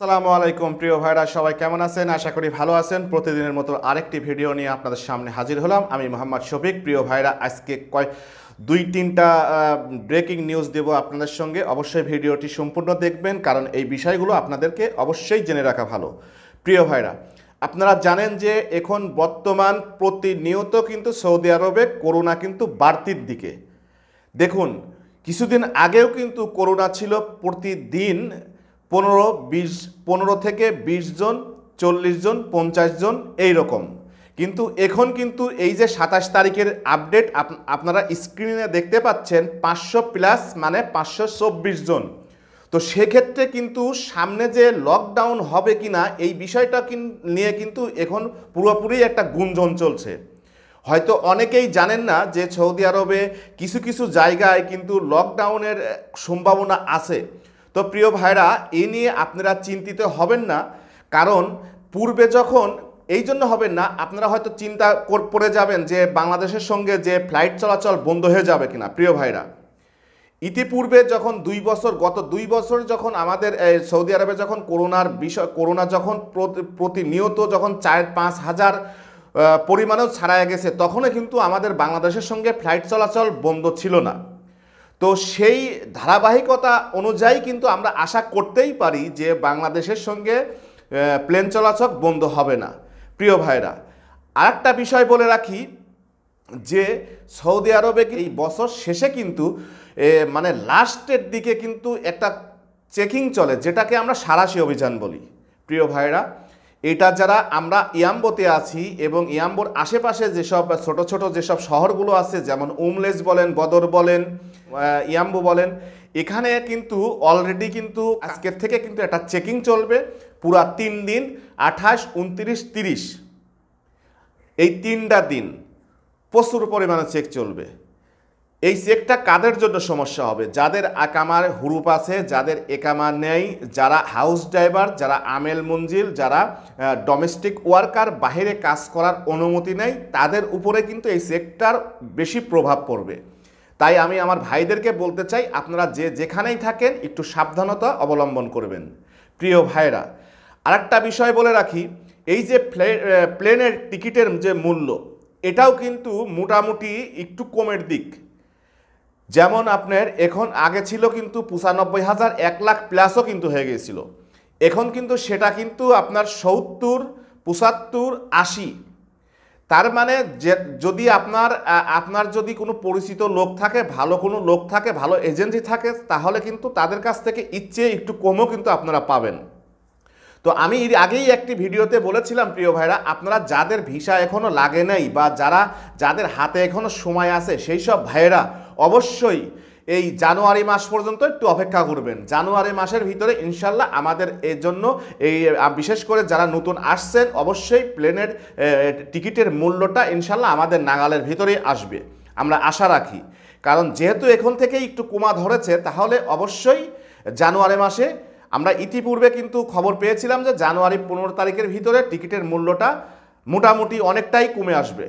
আসসালামু আলাইকুম প্রিয় ভাইরা সবাই কেমন আছেন আশা করি ভালো আছেন প্রতিদিনের মতো আরেকটি ভিডিও নিয়ে আপনাদের সামনে হাজির হলাম আমি মোহাম্মদ শফিক প্রিয় ভাইরা আজকে কয় দুই তিনটা ব্রেকিং নিউজ দেব আপনাদের সঙ্গে অবশ্যই ভিডিওটি সম্পূর্ণ দেখবেন কারণ এই বিষয়গুলো আপনাদেরকে অবশ্যই জেনে রাখা ভালো প্রিয় ভাইরা আপনারা জানেন যে এখন বর্তমান প্রতিনিয়ত কিন্তু সৌদি আরবে করোনা কিন্তু বাড়তির দিকে দেখুন কিছুদিন আগেও কিন্তু করোনা ছিল প্রতিদিন পনেরো বিশ পনেরো থেকে বিশ জন চল্লিশ জন পঞ্চাশ জন এই রকম কিন্তু এখন কিন্তু এই যে সাতাশ তারিখের আপডেট আপনারা স্ক্রিনে দেখতে পাচ্ছেন পাঁচশো প্লাস মানে পাঁচশো চব্বিশ জন তো সেক্ষেত্রে কিন্তু সামনে যে লকডাউন হবে কি না এই বিষয়টা নিয়ে কিন্তু এখন পুরোপুরি একটা গুঞ্জন চলছে হয়তো অনেকেই জানেন না যে সৌদি আরবে কিছু কিছু জায়গায় কিন্তু লকডাউনের সম্ভাবনা আছে তো প্রিয় ভাইরা এ নিয়ে আপনারা চিন্তিত হবেন না কারণ পূর্বে যখন এই জন্য হবেন না আপনারা হয়তো চিন্তা পড়ে যাবেন যে বাংলাদেশের সঙ্গে যে ফ্লাইট চলাচল বন্ধ হয়ে যাবে কিনা প্রিয় ভাইরা ইতিপূর্বে যখন দুই বছর গত দুই বছর যখন আমাদের সৌদি আরবে যখন করোনার বিষয় করোনা যখন প্রতিনিয়ত যখন চার পাঁচ হাজার পরিমাণেও ছাড়াইয়া গেছে তখনও কিন্তু আমাদের বাংলাদেশের সঙ্গে ফ্লাইট চলাচল বন্ধ ছিল না তো সেই ধারাবাহিকতা অনুযায়ী কিন্তু আমরা আশা করতেই পারি যে বাংলাদেশের সঙ্গে প্লেন চলাচল বন্ধ হবে না প্রিয় ভাইরা আরেকটা বিষয় বলে রাখি যে সৌদি আরবে এই বছর শেষে কিন্তু মানে লাস্টের দিকে কিন্তু একটা চেকিং চলে যেটাকে আমরা সারাশি অভিযান বলি প্রিয় ভাইরা এটা যারা আমরা ইয়াম্বোতে আছি এবং ইয়াম্বোর আশেপাশে যেসব ছোট ছোট যেসব শহরগুলো আছে যেমন উমলেজ বলেন বদর বলেন ইয়াম্বো বলেন এখানে কিন্তু অলরেডি কিন্তু আজকের থেকে কিন্তু একটা চেকিং চলবে পুরা তিন দিন আঠাশ উনত্রিশ তিরিশ এই তিনটা দিন প্রচুর পরিমাণে চেক চলবে এই চেকটা কাদের জন্য সমস্যা হবে যাদের একামার হুরুপ আছে যাদের একামা নেই যারা হাউস ড্রাইভার যারা আমেল মঞ্জিল যারা ডোমেস্টিক ওয়ার্কার বাহিরে কাজ করার অনুমতি নেই তাদের উপরে কিন্তু এই চেকটার বেশি প্রভাব পড়বে তাই আমি আমার ভাইদেরকে বলতে চাই আপনারা যে যেখানেই থাকেন একটু সাবধানতা অবলম্বন করবেন প্রিয় ভাইরা আরেকটা বিষয় বলে রাখি এই যে প্লেনের টিকিটের যে মূল্য এটাও কিন্তু মোটামুটি একটু কমের দিক যেমন আপনার এখন আগে ছিল কিন্তু পঁচানব্বই হাজার এক লাখ প্লাসও কিন্তু হয়ে গিয়েছিল এখন কিন্তু সেটা কিন্তু আপনার সত্তর পঁচাত্তর আশি তার মানে যে যদি আপনার আপনার যদি কোনো পরিচিত লোক থাকে ভালো কোনো লোক থাকে ভালো এজেন্সি থাকে তাহলে কিন্তু তাদের কাছ থেকে ইচ্ছে একটু কমও কিন্তু আপনারা পাবেন তো আমি এর আগেই একটি ভিডিওতে বলেছিলাম প্রিয় ভাইরা আপনারা যাদের ভিসা এখনও লাগে নাই বা যারা যাদের হাতে এখনও সময় আছে সেই সব ভাইয়েরা অবশ্যই এই জানুয়ারি মাস পর্যন্ত একটু অপেক্ষা করবেন জানুয়ারি মাসের ভিতরে ইনশাল্লাহ আমাদের এর জন্য এই বিশেষ করে যারা নতুন আসছেন অবশ্যই প্লেনের টিকিটের মূল্যটা ইনশাল্লাহ আমাদের নাগালের ভিতরে আসবে আমরা আশা রাখি কারণ যেহেতু এখন থেকেই একটু কুমা ধরেছে তাহলে অবশ্যই জানুয়ারি মাসে আমরা ইতিপূর্বে কিন্তু খবর পেয়েছিলাম যে জানুয়ারি পনেরো তারিখের ভিতরে টিকিটের মূল্যটা মোটামুটি অনেকটাই কমে আসবে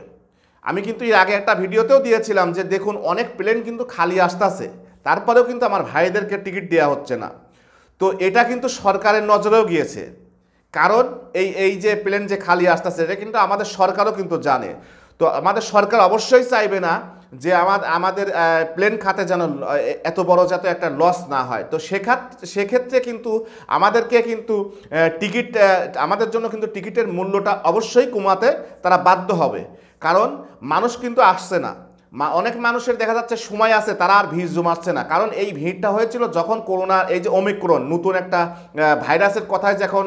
আমি কিন্তু এর আগে একটা ভিডিওতেও দিয়েছিলাম যে দেখুন অনেক প্লেন কিন্তু খালি আসতেছে তারপরেও কিন্তু আমার ভাইদেরকে টিকিট দেওয়া হচ্ছে না তো এটা কিন্তু সরকারের নজরেও গিয়েছে কারণ এই এই যে প্লেন যে খালি আসতেছে এটা কিন্তু আমাদের সরকারও কিন্তু জানে তো আমাদের সরকার অবশ্যই চাইবে না যে আমাদের প্লেন খাতে যেন এত বড় যাতে একটা লস না হয় তো সেখাত সেক্ষেত্রে কিন্তু আমাদেরকে কিন্তু টিকিট আমাদের জন্য কিন্তু টিকিটের মূল্যটা অবশ্যই কমাতে তারা বাধ্য হবে কারণ মানুষ কিন্তু আসছে না মা অনেক মানুষের দেখা যাচ্ছে সময় আছে তারা আর ভিড় জমাচ্ছে না কারণ এই ভিড়টা হয়েছিল যখন করোনা এই যে অমিক্রণ নতুন একটা ভাইরাসের কথায় যখন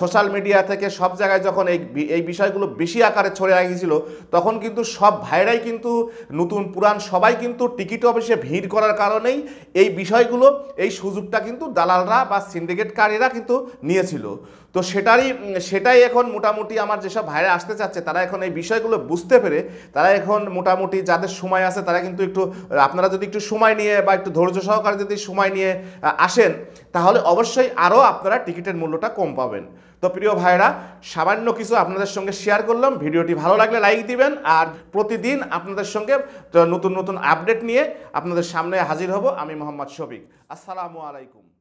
সোশ্যাল মিডিয়া থেকে সব জায়গায় যখন এই এই বিষয়গুলো বেশি আকারে ছড়ে গিয়েছিল তখন কিন্তু সব ভাইরাই কিন্তু নতুন পুরাণ সবাই কিন্তু টিকিট অফিসে ভিড় করার কারণেই এই বিষয়গুলো এই সুযোগটা কিন্তু দালালরা বা সিন্ডিকেটকারীরা কিন্তু নিয়েছিল তো সেটারই সেটাই এখন মোটামুটি আমার যেসব ভাইরা আসতে চাচ্ছে তারা এখন এই বিষয়গুলো বুঝতে পেরে তারা এখন মোটামুটি যাদের সময় আছে তারা কিন্তু একটু আপনারা যদি একটু সময় নিয়ে বা একটু ধৈর্য সহকারে যদি সময় নিয়ে আসেন তাহলে অবশ্যই আরও আপনারা টিকিটের মূল্যটা কম পাবেন তো প্রিয় ভাইরা সামান্য কিছু আপনাদের সঙ্গে শেয়ার করলাম ভিডিওটি ভালো লাগলে লাইক দিবেন আর প্রতিদিন আপনাদের সঙ্গে নতুন নতুন আপডেট নিয়ে আপনাদের সামনে হাজির হব আমি মোহাম্মদ শফিক আসসালামু আলাইকুম